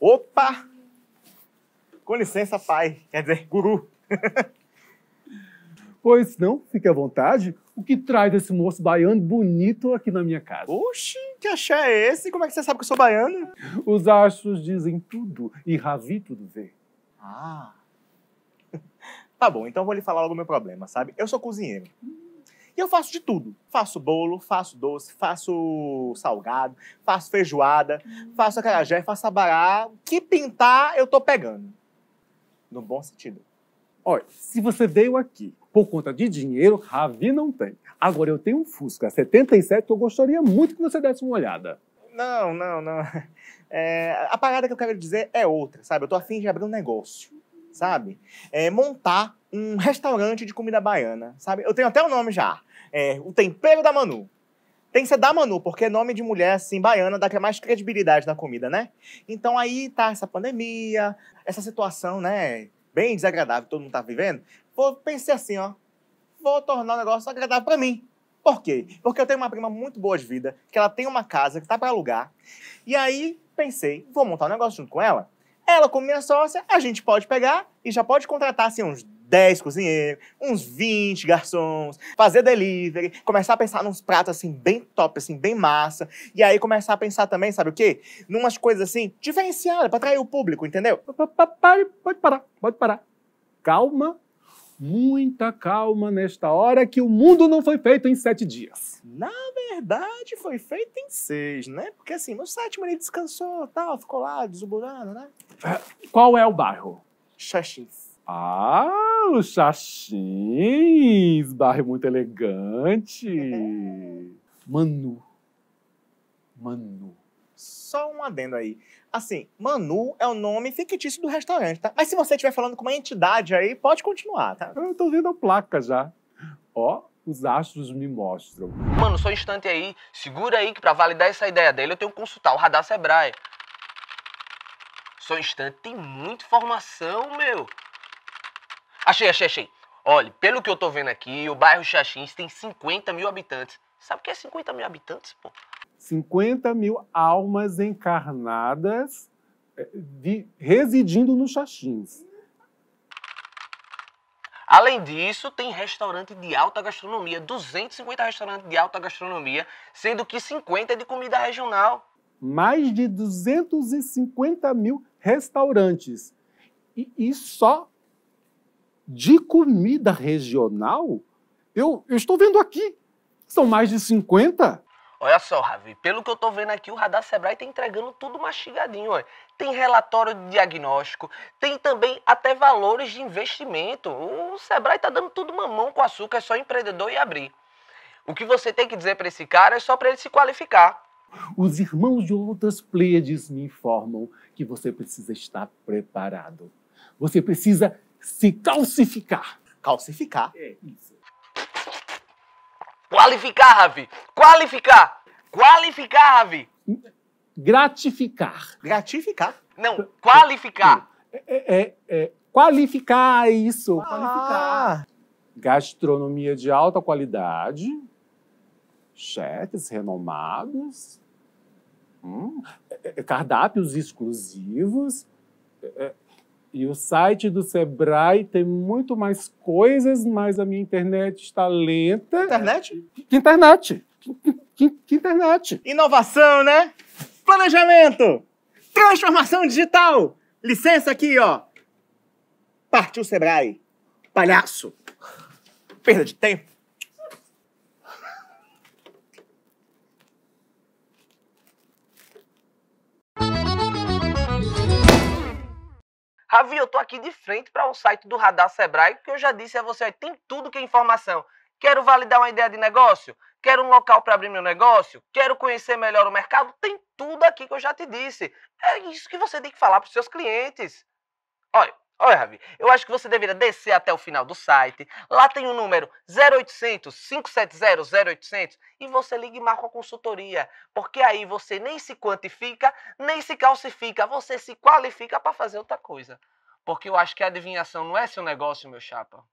Opa! Com licença, pai. Quer dizer, guru. pois não, fique à vontade. O que traz esse moço baiano bonito aqui na minha casa? Oxi, que axé é esse? Como é que você sabe que eu sou baiano? Os astros dizem tudo e Ravi tudo vê. Ah. Tá bom, então vou lhe falar logo o meu problema, sabe? Eu sou cozinheiro. Hum. E eu faço de tudo. Faço bolo, faço doce, faço salgado, faço feijoada, hum. faço acarajé, faço abará. O que pintar, eu tô pegando. No bom sentido. Olha, se você veio aqui por conta de dinheiro, Ravi não tem. Agora, eu tenho um Fusca 77 que eu gostaria muito que você desse uma olhada. Não, não, não. É, a parada que eu quero dizer é outra, sabe? Eu tô afim de abrir um negócio sabe? É, montar um restaurante de comida baiana, sabe? Eu tenho até o nome já. É, o Tempero da Manu. Tem que ser da Manu, porque é nome de mulher assim, baiana, dá que é mais credibilidade na comida, né? Então aí tá essa pandemia, essa situação, né? Bem desagradável que todo mundo tá vivendo. vou pensei assim, ó. Vou tornar o negócio agradável para mim. Por quê? Porque eu tenho uma prima muito boa de vida, que ela tem uma casa que tá para alugar. E aí pensei, vou montar um negócio junto com ela ela, como minha sócia, a gente pode pegar e já pode contratar assim, uns 10 cozinheiros, uns 20 garçons, fazer delivery, começar a pensar nos pratos assim bem top, assim bem massa, e aí começar a pensar também, sabe o quê? Numas coisas assim diferenciadas para atrair o público, entendeu? pode parar, pode parar. Calma Muita calma nesta hora que o mundo não foi feito em sete dias. Na verdade, foi feito em seis, né? Porque assim, no sétimo ele descansou, tal, ficou lá, desuburando, né? É, qual é o bairro? Xaxins. Ah, o Xaxins! Bairro muito elegante. É. Manu, só um adendo aí. Assim, Manu é o nome fictício do restaurante, tá? Mas se você estiver falando com uma entidade aí, pode continuar, tá? Eu tô vendo a placa já. Ó, os astros me mostram. Mano, só um instante aí. Segura aí que pra validar essa ideia dele eu tenho que consultar o radar Sebrae. Só um instante, tem muita informação, meu. Achei, achei, achei. Olha, pelo que eu tô vendo aqui, o bairro Xaxins tem 50 mil habitantes. Sabe o que é 50 mil habitantes, pô? 50 mil almas encarnadas de, eh, residindo nos Xaxins. Além disso, tem restaurante de alta gastronomia, 250 restaurantes de alta gastronomia, sendo que 50 é de comida regional. Mais de 250 mil restaurantes. E, e só de comida regional? Eu, eu estou vendo aqui, são mais de 50. Olha só, Ravi, pelo que eu tô vendo aqui, o Radar Sebrae tá entregando tudo mastigadinho, ó. Tem relatório de diagnóstico, tem também até valores de investimento. O Sebrae tá dando tudo mamão com açúcar, é só empreendedor e abrir. O que você tem que dizer para esse cara é só para ele se qualificar. Os irmãos de outras Pleiades me informam que você precisa estar preparado. Você precisa se calcificar. Calcificar? É isso. Qualificar, Ravi. Qualificar. Qualificar, Ravi. Gratificar. Gratificar? Não, qualificar. É, é, é, é qualificar é isso. Ah. Qualificar. Gastronomia de alta qualidade, chefes renomados, hum, é, cardápios exclusivos, e o site do Sebrae tem muito mais coisas, mas a minha internet está lenta. Internet? Que internet. Que, que internet. Inovação, né? Planejamento. Transformação digital. Licença aqui, ó. Partiu Sebrae. Palhaço. Perda de tempo. Ravi, eu tô aqui de frente para o site do Radar Sebrae, que eu já disse a você, tem tudo que é informação. Quero validar uma ideia de negócio? Quero um local para abrir meu negócio? Quero conhecer melhor o mercado? Tem tudo aqui que eu já te disse. É isso que você tem que falar para os seus clientes. Olha, Olha, Ravi, eu acho que você deveria descer até o final do site. Lá tem o número 0800 570 0800 e você liga e marca a consultoria. Porque aí você nem se quantifica, nem se calcifica, você se qualifica para fazer outra coisa. Porque eu acho que a adivinhação não é seu negócio, meu chapa.